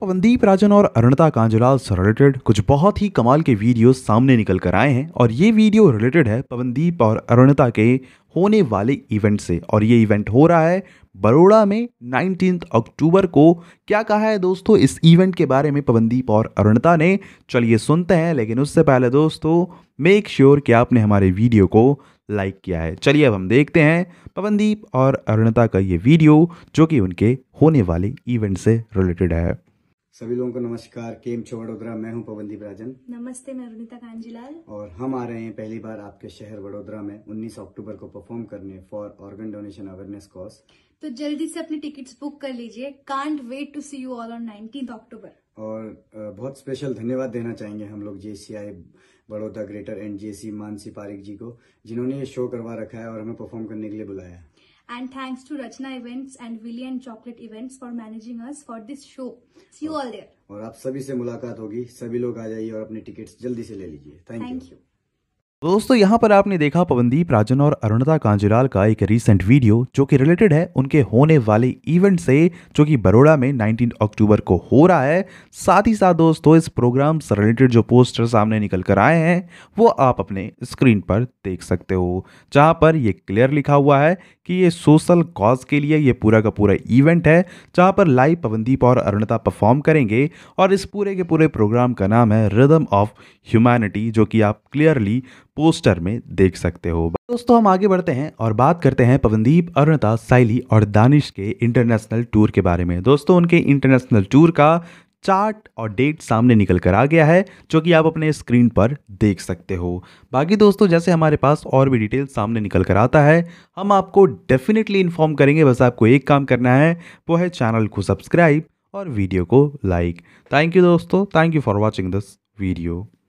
पवनदीप राजन और अरुणता कांजलाल से रिलेटेड कुछ बहुत ही कमाल के वीडियो सामने निकल कर आए हैं और ये वीडियो रिलेटेड है पवनदीप और अरुणता के होने वाले इवेंट से और ये इवेंट हो रहा है बड़ोड़ा में नाइनटीन अक्टूबर को क्या कहा है दोस्तों इस इवेंट के बारे में पवनदीप और अरुणता ने चलिए सुनते हैं लेकिन उससे पहले दोस्तों मेक श्योर कि आपने हमारे वीडियो को लाइक किया है चलिए अब हम देखते हैं पवनदीप और अरुणता का ये वीडियो जो कि उनके होने वाले इवेंट से रिलेटेड है सभी लोगों को नमस्कार केम छो वडोदरा मैं हूं पवनदीप राजन नमस्ते मैं रुनीता कांजीलाल और हम आ रहे हैं पहली बार आपके शहर वडोदरा में 19 अक्टूबर को परफॉर्म करने for organ donation awareness cause तो जल्दी से अपनी टिकट्स बुक कर लीजिए can't wait to see you all on nineteen October और बहुत स्पेशल धन्यवाद देना चाहेंगे हम लोग JCI Baroda greater and JC Mansi Parikh ji को जिन्होंने ये शो करवा रखा है और हमें परफॉर्म करने के लिए बुलाया है and thanks to Rachna Events and Willy and Chocolate Events for managing us for this show. See you all there. और आप सभी से मुलाकात होगी सभी लोग आ जाइए और अपनी टिकट्स जल्दी से ले लीजिए थैंक यू दोस्तों यहाँ पर आपने देखा पवनदीप राजन और अरुणता कांजीलाल का एक रीसेंट वीडियो जो कि रिलेटेड है उनके होने वाले इवेंट से जो कि बड़ोड़ा में 19 अक्टूबर को हो रहा है साथ ही साथ दोस्तों इस प्रोग्राम से रिलेटेड जो पोस्टर सामने निकल कर आए हैं वो आप अपने स्क्रीन पर देख सकते हो जहाँ पर ये क्लियर लिखा हुआ है कि ये सोशल कॉज के लिए ये पूरा का पूरा इवेंट है जहाँ पर लाइव पवनदीप और अरुणता परफॉर्म करेंगे और इस पूरे के पूरे प्रोग्राम का नाम है रिदम ऑफ ह्यूमैनिटी जो कि आप क्लियरली पोस्टर में देख सकते हो दोस्तों हम आगे बढ़ते हैं और बात करते हैं पवनदीप अरुणता साइली और दानिश के इंटरनेशनल टूर के बारे में दोस्तों उनके इंटरनेशनल टूर का चार्ट और डेट सामने निकल कर आ गया है जो कि आप अपने स्क्रीन पर देख सकते हो बाकी दोस्तों जैसे हमारे पास और भी डिटेल सामने निकल कर आता है हम आपको डेफिनेटली इन्फॉर्म करेंगे बस आपको एक काम करना है वो है चैनल को सब्सक्राइब और वीडियो को लाइक थैंक यू दोस्तों thank you for watching this video